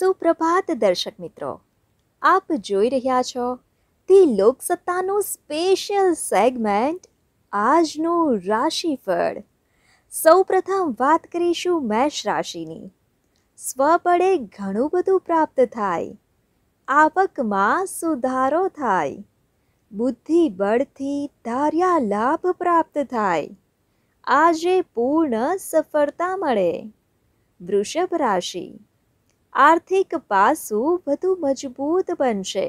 સુપ્રભાત દર્શક મિત્રો આપ જોઈ રહ્યા છો તે લોકસત્તાનું સ્પેશિયલ સેગમેન્ટ આજનું રાશિફળ સૌપ્રથમ વાત કરીશું મેષ રાશિની સ્વપળે ઘણું બધું પ્રાપ્ત થાય આવકમાં સુધારો થાય બુદ્ધિબળથી ધાર્યા લાભ પ્રાપ્ત થાય આજે પૂર્ણ સફળતા મળે વૃષભ રાશિ આર્થિક પાસું વધુ મજબૂત બનશે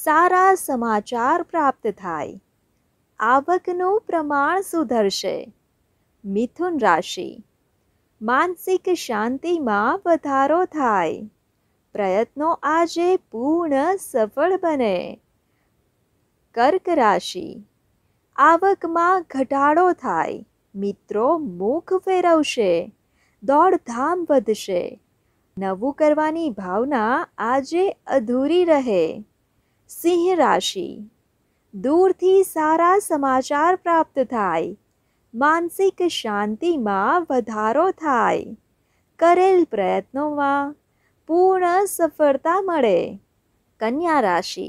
સારા સમાચાર પ્રાપ્ત થાય આવકનું પ્રમાણ સુધરશે મિથુન રાશિ માનસિક શાંતિમાં વધારો થાય પ્રયત્નો આજે પૂર્ણ સફળ બને કર્ક રાશિ આવકમાં ઘટાડો થાય મિત્રો મુખ ફેરવશે દોડધામ વધશે નવું કરવાની ભાવના આજે અધૂરી રહે સિંહ રાશિ દૂરથી સારા સમાચાર પ્રાપ્ત થાય માનસિક શાંતિમાં વધારો થાય કરેલ પ્રયત્નોમાં પૂર્ણ સફળતા મળે કન્યા રાશિ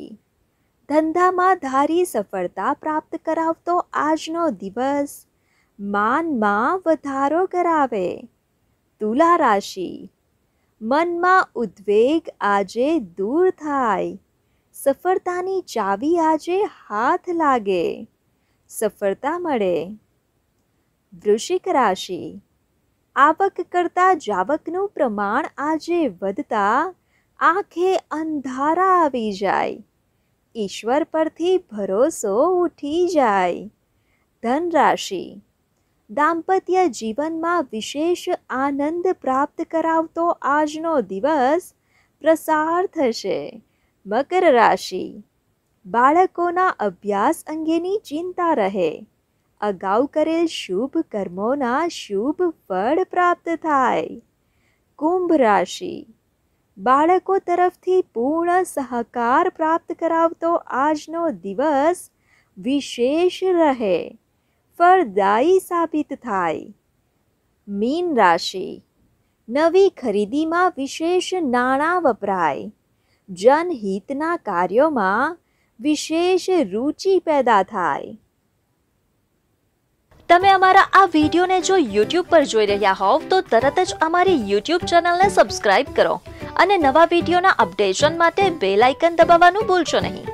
ધંધામાં ધારી સફળતા પ્રાપ્ત કરાવતો આજનો દિવસ માનમાં વધારો કરાવે તુલા રાશિ મનમાં ઉદ્વેગ આજે દૂર થાય સફળતાની ચાવી આજે હાથ લાગે સફળતા મળે વૃશ્ચિક રાશિ આવક કરતાં જાવકનું પ્રમાણ આજે વધતા આંખે અંધારા આવી જાય ઈશ્વર પરથી ભરોસો ઉઠી જાય ધનરાશિ દાંપત્ય જીવનમાં વિશેષ આનંદ પ્રાપ્ત કરાવતો આજનો દિવસ પ્રસાર થશે મકર રાશિ બાળકોના અભ્યાસ અંગેની ચિંતા રહે અગાઉ કરેલ શુભ કર્મોના શુભ ફળ પ્રાપ્ત થાય કુંભ રાશિ બાળકો તરફથી પૂર્ણ સહકાર પ્રાપ્ત કરાવતો આજનો દિવસ વિશેષ રહે ફળદાયી સાબિત થાય મીન રાશિ નવી ખરીદીમાં વિશેષ નાણાં વપરાય જનહિતના કાર્યોમાં વિશેષ રુચિ પેદા થાય તમે અમારા આ વિડીયોને જો યુટ્યુબ પર જોઈ રહ્યા હોવ તો તરત જ અમારી યુટ્યુબ ચેનલને સબસ્ક્રાઇબ કરો અને નવા વિડીયોના અપડેશન માટે બેલ આઇકન દબાવવાનું ભૂલશો નહીં